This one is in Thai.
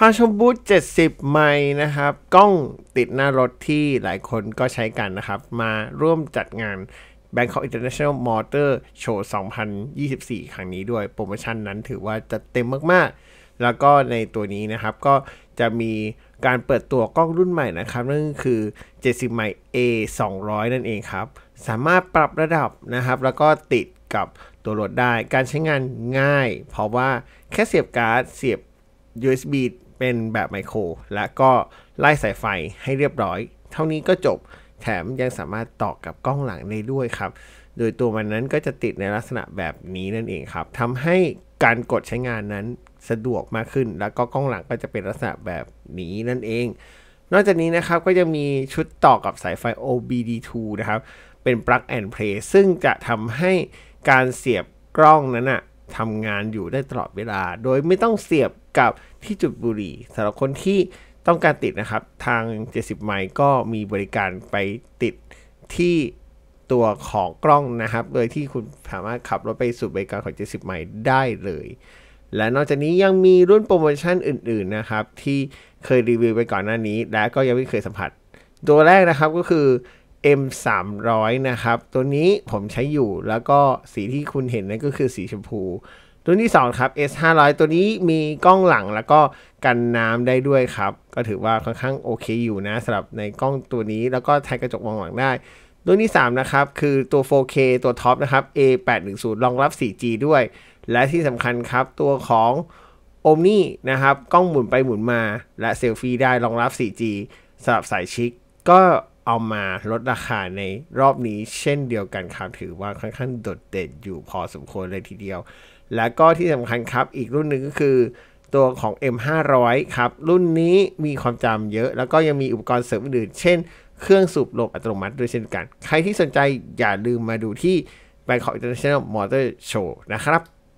พาชมบูธ70 ไมล์นะครับ กล้องติดหน้ารถที่หลายคนก็ใช้กันนะครับ มาร่วมจัดงาน Bangkok International Motor Show 2024 ครั้งนี้ด้วยโปรโมชั่นนั้นถือว่าจะเต็มมาก ๆ แล้วก็ในตัวนี้นะครับก็จะมีการเปิดตัวกล้องรุ่นใหม่นะครับ นั่นคือ 70 ไมล์ A 200 นั่นเองครับ สามารถปรับระดับนะครับแล้วก็ติดกับตัวรถได้การใช้งานง่ายเพราะว่าแค่เสียบการ์ดเสียบ USB เป็นแบบไมโครและก็ไล่สายไฟให้เรียบร้อย เท่านี้ก็จบแถมยังสามารถต่อกับ กล้องหลังได้ด้วยครับ โดยตัวมันนั้นก็จะติดในลักษณะแบบนี้นั่นเองครับทำให้การกดใช้งานนั้นสะดวกมากขึ้น แล้วก็กล้องหลังก็จะเป็นลักษณะแบบนี้นั่นเอง นอกจากนี้นะครับ ก็จะมีชุดต่อกับสายไฟ OBD2 นะครับเป็น plug and play ซึ่งจะทำให้การเสียบกล้องนั้นอะทำงานอยู่ได้ตลอดเวลา โดยไม่ต้องเสียบกับที่จุดบุหรี่สำหรับคนที่ต้องการติดนะครับทาง 70ไมล์ก็มีบริการไปติดที่ตัวของกล้องนะครับ โดยที่คุณสามารถขับรถไปสู่บริการของ 70ไมล์ได้เลย และนอกจากนี้ยังมีรุ่นโปรโมชั่นอื่น ๆนะครับ ที่เคยรีวิวไปก่อนหน้านี้ และก็ยังไม่เคยสัมผัส ตัวแรกนะครับก็คือ M300 นะครับ ตัวนี้ผมใช้อยู่แล้วก็สีที่คุณเห็นนั่นก็คือสีชมพู ตัวที่2ครับ S500 ตัวนี้มีกล้องหลังแล้วก็กันน้ำได้ด้วยครับ ก็ถือว่าค่อนข้างโอเคอยู่นะสำหรับในกล้องตัวนี้แล้วก็ใช้กระจกมองหลังได้ ตัวที่3นะครับ คือตัว 4K ตัวท็อปนะครับ A810 รองรับ 4G ด้วย และที่สำคัญครับตัวของ Omni นะครับกล้องหมุนไปหมุนมา และเซลฟี่ได้รองรับ 4G สำหรับสายชิคก็เอามาลดราคาในรอบนี้เช่นเดียวกันครับถือว่าค่อนข้างโดดเด่นอยู่พอสมควรเลยทีเดียว และก็ที่สำคัญครับอีกรุ่นหนึ่งก็คือตัวของ M500 ครับ รุ่นนี้มีความจำเยอะแล้วก็ยังมีอุปกรณ์เสริมอื่นเช่นเครื่องสูบลมอัตโนมัติด้วยเช่นกัน ใครที่สนใจอย่าลืมมาดูที่ Bangkok International Motor Show นะครับ